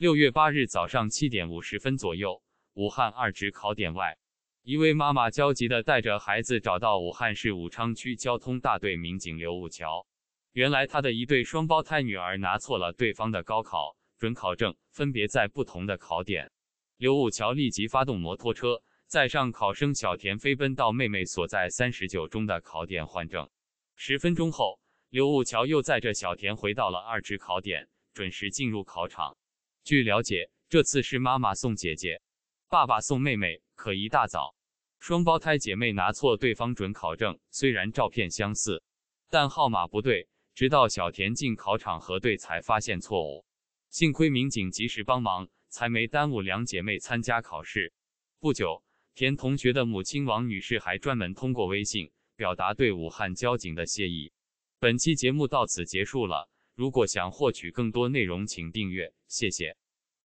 六月八日早上七点五十分左右，武汉二职考点外，一位妈妈焦急地带着孩子找到武汉市武昌区交通大队民警刘武桥。原来，他的一对双胞胎女儿拿错了对方的高考准考证，分别在不同的考点。刘武桥立即发动摩托车，载上考生小田飞奔到妹妹所在三十九中的考点换证。十分钟后，刘武桥又载着小田回到了二职考点，准时进入考场。据了解，这次是妈妈送姐姐，爸爸送妹妹。可一大早，双胞胎姐妹拿错对方准考证，虽然照片相似，但号码不对。直到小田进考场核对，才发现错误。幸亏民警及时帮忙，才没耽误两姐妹参加考试。不久，田同学的母亲王女士还专门通过微信表达对武汉交警的谢意。本期节目到此结束了。如果想获取更多内容，请订阅，谢谢。